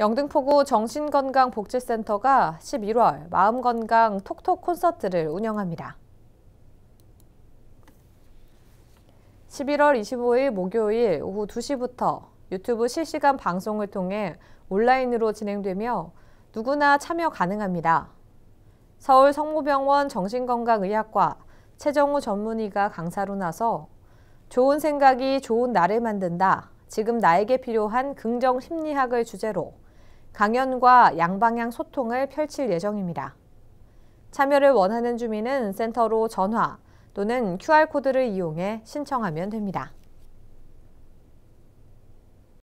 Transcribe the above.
영등포구 정신건강복지센터가 11월 마음건강 톡톡 콘서트를 운영합니다. 11월 25일 목요일 오후 2시부터 유튜브 실시간 방송을 통해 온라인으로 진행되며 누구나 참여 가능합니다. 서울 성모병원 정신건강의학과 최정우 전문의가 강사로 나서 좋은 생각이 좋은 나를 만든다. 지금 나에게 필요한 긍정 심리학을 주제로 강연과 양방향 소통을 펼칠 예정입니다. 참여를 원하는 주민은 센터로 전화 또는 QR코드를 이용해 신청하면 됩니다.